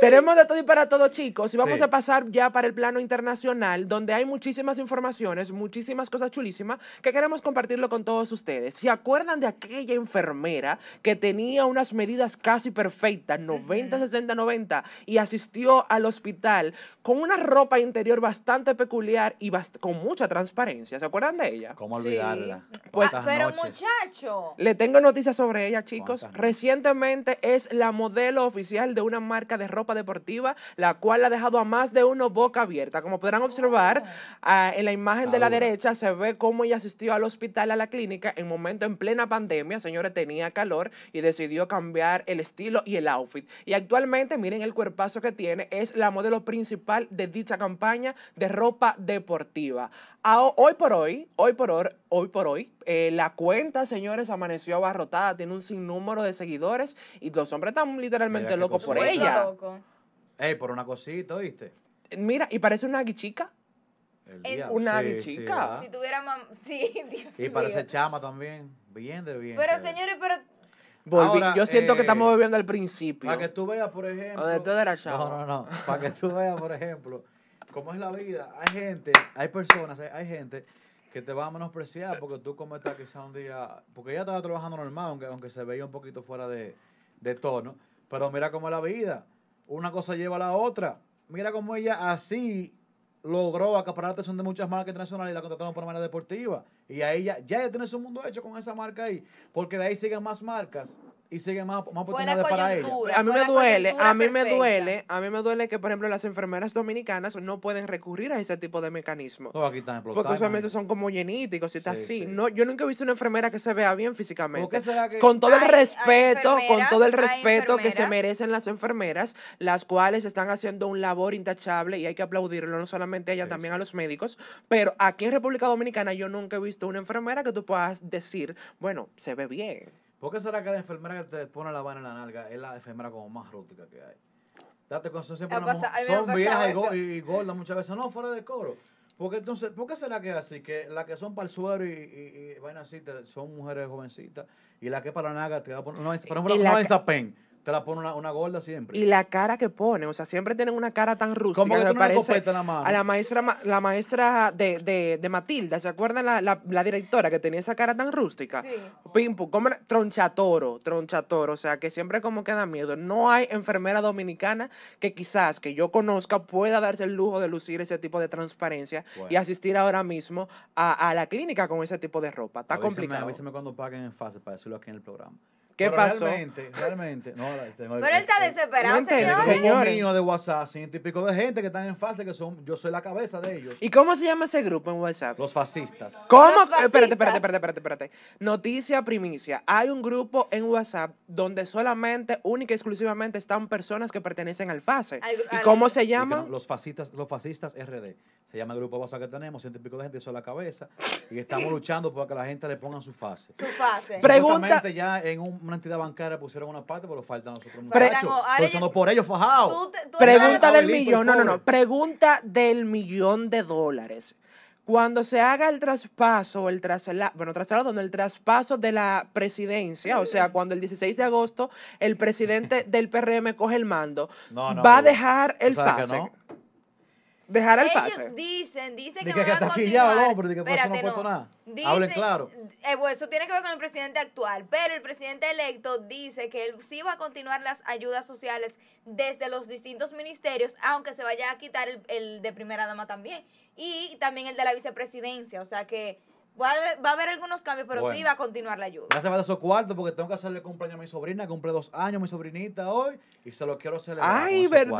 Tenemos de todo y para todo, chicos. Y vamos a pasar ya para el plano internacional, donde hay muchísimas informaciones, muchísimas cosas chulísimas que queremos compartirlo con todos ustedes. ¿Se acuerdan de aquella enfermera que tenía unas medidas casi perfectas, 90, 60, 90, y asistió al hospital con una ropa interior bastante peculiar y con mucha transparencia? ¿Se acuerdan de ella? ¿Cómo olvidarla? Pues, pero muchacho. Le tengo noticias sobre ella, chicos. Recientemente es la modelo oficial de una marca de ropa deportiva, la cual ha dejado a más de uno boca abierta. Como podrán observar, oh. ah, en la imagen de la derecha se ve cómo ella asistió al hospital, a la clínica, en momento en plena pandemia. Señores, tenía calor y decidió cambiar el estilo y el outfit. Y actualmente, miren el cuerpazo que tiene, es la modelo principal de dicha campaña de ropa deportiva. Ah, hoy por hoy, hoy por hoy, hoy por hoy, eh, la cuenta, señores, amaneció abarrotada, tiene un sinnúmero de seguidores y los hombres están literalmente locos por ella. Ey, por una cosita, ¿viste? Mira, y parece una guichica. Una guichica. si tuviera Sí, Dios y parece chama también. Bien de bien. Pero, señores, pero Volví. yo siento que estamos eh, volviendo al principio. Para ah, que tú veas, por ejemplo. No, no, no. Para que tú veas, por ejemplo, ¿Cómo es la vida, hay gente, hay personas, hay, gente que te va a menospreciar porque tú cometas quizá un día, porque ella estaba trabajando normal, aunque, aunque se veía un poquito fuera de, tono, pero mira cómo es la vida, una cosa lleva a la otra, mira cómo ella así logró acapararte la de muchas marcas internacionales y la contrataron por manera deportiva, y ahí ya, ya tiene su mundo hecho con esa marca ahí, porque de ahí siguen más marcas y sigue más, oportunidades para ellos A mí me duele, a mí me duele, a mí me duele que, por ejemplo, las enfermeras dominicanas no pueden recurrir a ese tipo de mecanismos. aquí están porque usualmente son como genéticos y está así. No, yo nunca he visto una enfermera que se vea bien físicamente. Con todo el respeto, con todo el respeto que se merecen las enfermeras, las cuales están haciendo un labor intachable y hay que aplaudirlo, no solamente a ellas, también a los médicos. Pero aquí en República Dominicana yo nunca he visto una enfermera que tú puedas decir, bueno, se ve bien. ¿Por qué será que la enfermera que te pone la vaina en la nalga es la enfermera como más rústica que hay? Date con siempre una son viejas y, gordas muchas veces, no, fuera de coro. Porque entonces, ¿por qué será que es así? Que las que son para el suero y, y, y así, son mujeres jovencitas y las que para la nalga te va a poner una, por eh, ejemplo, una esa pen la pone una, gorda siempre. Y la cara que pone, o sea, siempre tienen una cara tan rústica. ¿Cómo que, parece la mano? A la maestra, la maestra de, de, Matilda, ¿se acuerdan la, directora que tenía esa cara tan rústica? Sí. Pimpu, tronchatoro, tronchatoro, o sea, que siempre como queda miedo. No hay enfermera dominicana que quizás que yo conozca pueda darse el lujo de lucir ese tipo de transparencia y asistir ahora mismo a, la clínica con ese tipo de ropa. Está complicado. Avísame cuando paguen en fase para decirlo aquí en el programa. ¿Qué Realmente, realmente. pero él está eh, desesperado, señor. un niño de WhatsApp, ciento y de gente que están en fase, que son, yo soy la cabeza de ellos. ¿Y cómo se llama ese grupo en WhatsApp? Los fascistas. ¿Cómo? Espérate, espérate, espérate, espérate, espérate. Noticia primicia. Hay un grupo en WhatsApp donde solamente, única y exclusivamente, están personas que pertenecen al fase. ¿Y cómo se llama? los fascistas, los fascistas RD. Se llama el grupo de WhatsApp que tenemos, ciento y pico de gente, eso es la cabeza. Y estamos luchando para que la gente le ponga su fase. Su fase. Pregunta. ya en un una entidad bancaria pusieron una parte, pero faltan los otros muchachos. por ellos, Pregunta del millón, no, no, no. Pregunta del millón de dólares. Cuando se haga el traspaso, el traslado, bueno, traslado, el traspaso de la presidencia, o sea, cuando el 16 de agosto el presidente del PRM coge el mando, va a dejar el FASEC dejar el paso. Ellos dicen, dicen que, van a continuar. no, nada. claro. Eh, pues, eso tiene que ver con el presidente actual, pero el presidente electo dice que él sí va a continuar las ayudas sociales desde los distintos ministerios, aunque se vaya a quitar el, de primera dama también y también el de la vicepresidencia, o sea que Va a, haber, algunos cambios, pero sí va a continuar la ayuda. Gracias, se va de porque tengo que hacerle cumpleaños a mi sobrina. Cumple dos años mi sobrinita hoy y se lo quiero celebrar. Ay, verdad.